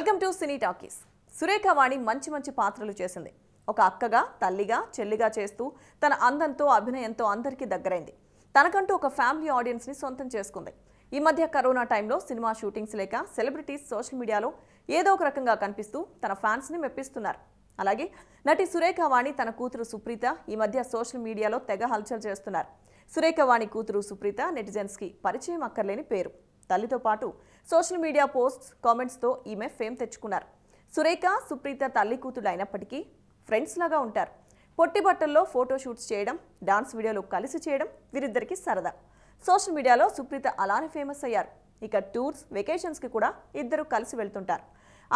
welcome to cine talkies Surekha Vani మంచి మంచి పాత్రలు చేసింది ఒక అక్కగా తల్లిగా చెల్లిగా చేస్తూ తన అందంతో అభినయంతో అందరికీ దగ్గరైంది తనకంటూ ఒక ఫ్యామిలీ ఆడియన్స్ని సొంతం చేసుకుంది ఈ మధ్య కరోనా టైంలో సినిమా షూటింగ్స్ లేక సెలబ్రిటీస్ సోషల్ మీడియాలో ఏదో ఒక రకంగా కనిపిస్తూ తన ఫ్యాన్స్ని మెప్పిస్తున్నారు అలాగే నటి సురేఖ వాణి తన కూతురు సుప్రీత ఈ మధ్య సోషల్ మీడియాలో తెగ హల్చల్ చేస్తున్నారు సురేఖ వాణి కూతురు సుప్రీత నెటిజన్స్కి పరిచయం అక్కర్లేని పేరు తల్లితో పాటు సోషల్ మీడియా పోస్ట్స్ కామెంట్స్తో ఈమె ఫేమ్ తెచ్చుకున్నారు సురేఖ సుప్రీత తల్లి కూతురు అయినప్పటికీ ఫ్రెండ్స్ లాగా ఉంటారు పొట్టి బట్టల్లో ఫోటోషూట్స్ చేయడం డాన్స్ వీడియోలు కలిసి చేయడం వీరిద్దరికీ సరదా సోషల్ మీడియాలో సుప్రీత అలానే ఫేమస్ అయ్యారు ఇక టూర్స్ వెకేషన్స్కి కూడా ఇద్దరు కలిసి వెళ్తుంటారు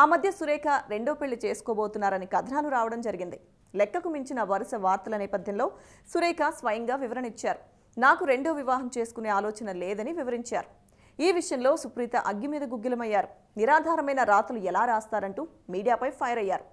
ఆ మధ్య సురేఖ రెండో పెళ్లి చేసుకోబోతున్నారని కథనాలు రావడం జరిగింది లెక్కకు మించిన వరుస వార్తల నేపథ్యంలో సురేఖ స్వయంగా వివరణ ఇచ్చారు నాకు రెండో వివాహం చేసుకునే ఆలోచన లేదని వివరించారు ఈ విషయంలో సుప్రీత అగ్గి మీద గుగ్గిలమయ్యారు నిరాధారమైన రాతలు ఎలా రాస్తారంటూ మీడియాపై ఫైర్ అయ్యారు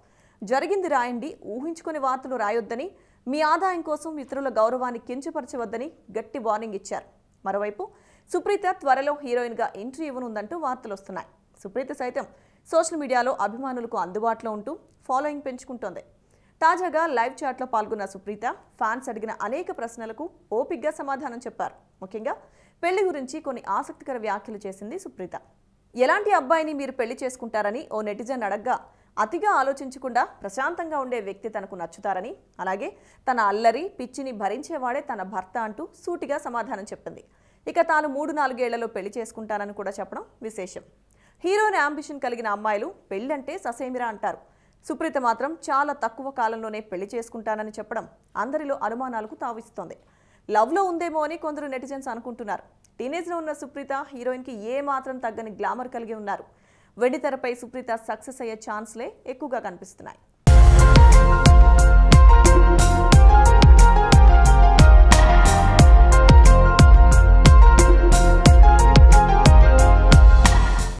జరిగింది రాయండి ఊహించుకుని వార్తలు రాయొద్దని మీ ఆదాయం కోసం ఇతరుల గౌరవాన్ని కించపరచవద్దని గట్టి వార్నింగ్ ఇచ్చారు మరోవైపు సుప్రీత త్వరలో హీరోయిన్గా ఎంట్రీ ఇవ్వనుందంటూ వార్తలు వస్తున్నాయి సుప్రీత సైతం సోషల్ మీడియాలో అభిమానులకు అందుబాటులో ఉంటూ ఫాలోయింగ్ పెంచుకుంటోంది తాజాగా లైవ్ చాట్లో పాల్గొన్న సుప్రీత ఫ్యాన్స్ అడిగిన అనేక ప్రశ్నలకు ఓపిగ్గా సమాధానం చెప్పారు ముఖ్యంగా పెళ్లి గురించి కొన్ని ఆసక్తికర వ్యాఖ్యలు చేసింది సుప్రీత ఎలాంటి అబ్బాయిని మీరు పెళ్లి చేసుకుంటారని ఓ నెటిజన్ అడగ్గా అతిగా ఆలోచించకుండా ప్రశాంతంగా ఉండే వ్యక్తి తనకు నచ్చుతారని అలాగే తన అల్లరి పిచ్చిని భరించేవాడే తన భర్త అంటూ సూటిగా సమాధానం చెప్పింది ఇక తాను మూడు నాలుగేళ్లలో పెళ్లి చేసుకుంటానని కూడా చెప్పడం విశేషం హీరోని అంబిషన్ కలిగిన అమ్మాయిలు పెళ్ళంటే ససేమిరా అంటారు సుప్రీత మాత్రం చాలా తక్కువ కాలంలోనే పెళ్లి చేసుకుంటానని చెప్పడం అందరిలో అనుమానాలకు తావిస్తోంది లవ్లో ఉందేమో అని కొందరు నెటిజన్స్ అనుకుంటున్నారు టీనేజ్లో ఉన్న సుప్రీత హీరోయిన్కి ఏ మాత్రం తగ్గని గ్లామర్ కలిగి ఉన్నారు వెండితెరపై సుప్రీత సక్సెస్ అయ్యే ఛాన్స్లే ఎక్కువగా కనిపిస్తున్నాయి